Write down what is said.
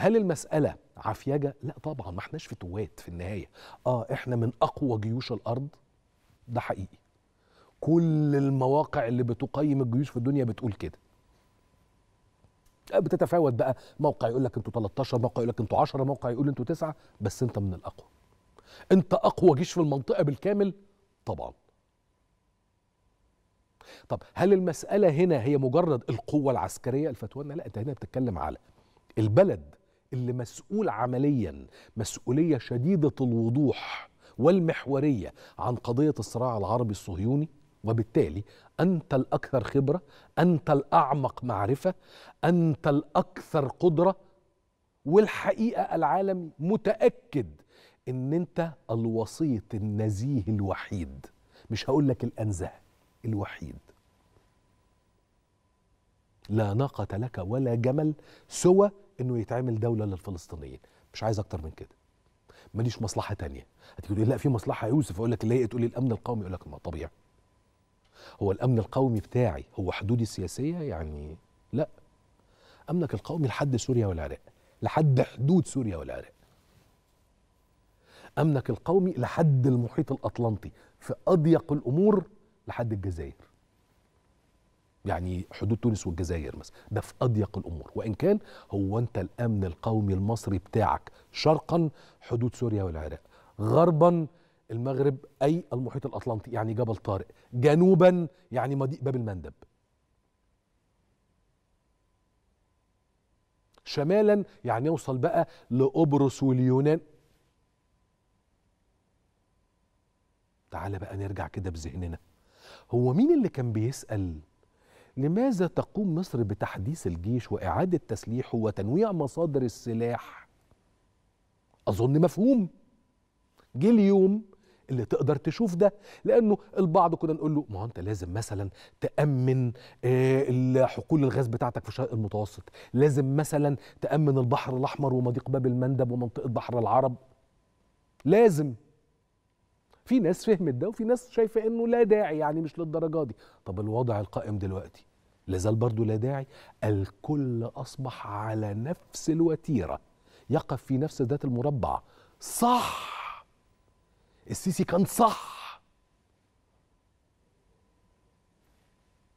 هل المسألة عفيجة؟ لا طبعا ما احناش فتوات في النهاية اه احنا من أقوى جيوش الأرض ده حقيقي كل المواقع اللي بتقيم الجيوش في الدنيا بتقول كده آه، بتتفاوت بقى موقع يقول لك انتوا 13 موقع يقول لك انتوا 10 موقع يقول انتوا 9 بس انت من الاقوى انت اقوى جيش في المنطقه بالكامل طبعا طب هل المساله هنا هي مجرد القوه العسكريه الفتوى لا انت هنا بتتكلم على البلد اللي مسؤول عمليا مسؤوليه شديده الوضوح والمحوريه عن قضيه الصراع العربي الصهيوني وبالتالي انت الاكثر خبره انت الاعمق معرفه انت الاكثر قدره والحقيقه العالم متاكد ان انت الوسيط النزيه الوحيد مش هقول لك الانزه الوحيد لا ناقة لك ولا جمل سوى انه يتعمل دولة للفلسطينيين مش عايز اكتر من كده ماليش مصلحة تانية هتقول لا في مصلحة يا يوسف اقول لك اللي هي تقول لي الامن القومي اقول لك ما طبيعي هو الامن القومي بتاعي هو حدودي السياسية يعني لا امنك القومي لحد سوريا والعراق لحد حدود سوريا والعراق امنك القومي لحد المحيط الاطلنطي في اضيق الامور لحد الجزائر يعني حدود تونس والجزائر مثلا ده في اضيق الامور وان كان هو انت الامن القومي المصري بتاعك شرقا حدود سوريا والعراق غربا المغرب اي المحيط الاطلنطي يعني جبل طارق جنوبا يعني مضيق باب المندب شمالا يعني يوصل بقى لقبرص واليونان تعال بقى نرجع كده بذهننا هو مين اللي كان بيسأل لماذا تقوم مصر بتحديث الجيش وإعادة تسليحه وتنويع مصادر السلاح أظن مفهوم جه اليوم اللي تقدر تشوف ده لانه البعض كنا نقول له ما هو انت لازم مثلا تامن آه، حقول الغاز بتاعتك في الشرق المتوسط لازم مثلا تامن البحر الاحمر ومضيق باب المندب ومنطقه بحر العرب لازم في ناس فهمت ده وفي ناس شايفه انه لا داعي يعني مش للدرجه دي طب الوضع القائم دلوقتي لازال برضو لا داعي الكل أصبح على نفس الوتيرة يقف في نفس ذات المربع صح السيسي كان صح